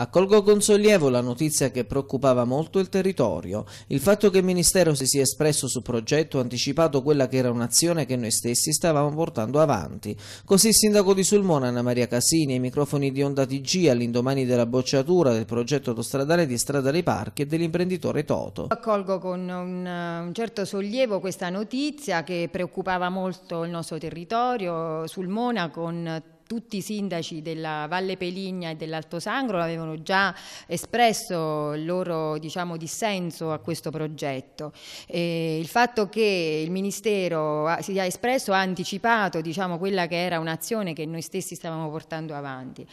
Accolgo con sollievo la notizia che preoccupava molto il territorio, il fatto che il Ministero si sia espresso sul progetto ha anticipato quella che era un'azione che noi stessi stavamo portando avanti. Così il sindaco di Sulmona, Anna Maria Casini, ai microfoni di Onda TG all'indomani della bocciatura del progetto autostradale di Strada dei Parchi e dell'imprenditore Toto. Accolgo con un, un certo sollievo questa notizia che preoccupava molto il nostro territorio, Sulmona con tutti i sindaci della Valle Peligna e dell'Alto Sangro avevano già espresso il loro diciamo, dissenso a questo progetto. E il fatto che il Ministero si sia espresso ha anticipato diciamo, quella che era un'azione che noi stessi stavamo portando avanti.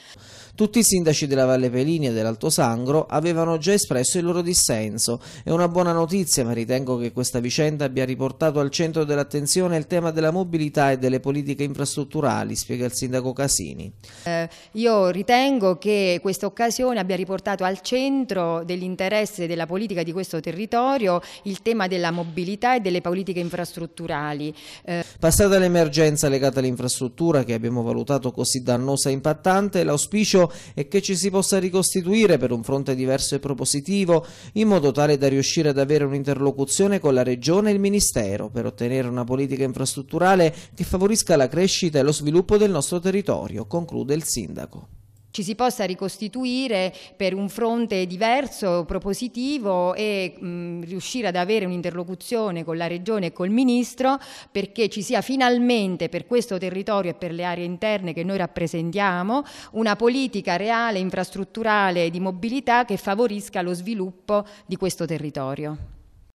Tutti i sindaci della Valle Peligna e dell'Alto Sangro avevano già espresso il loro dissenso. È una buona notizia, ma ritengo che questa vicenda abbia riportato al centro dell'attenzione il tema della mobilità e delle politiche infrastrutturali, spiega il sindaco Castellano Brasini. Eh, io ritengo che questa occasione abbia riportato al centro dell'interesse della politica di questo territorio il tema della mobilità e delle politiche infrastrutturali. Eh. Passata l'emergenza legata all'infrastruttura che abbiamo valutato così dannosa e impattante, l'auspicio è che ci si possa ricostituire per un fronte diverso e propositivo in modo tale da riuscire ad avere un'interlocuzione con la Regione e il Ministero per ottenere una politica infrastrutturale che favorisca la crescita e lo sviluppo del nostro territorio territorio, conclude il sindaco ci si possa ricostituire per un fronte diverso, propositivo e mh, riuscire ad avere un'interlocuzione con la Regione e col Ministro perché ci sia finalmente per questo territorio e per le aree interne che noi rappresentiamo una politica reale, infrastrutturale di mobilità che favorisca lo sviluppo di questo territorio.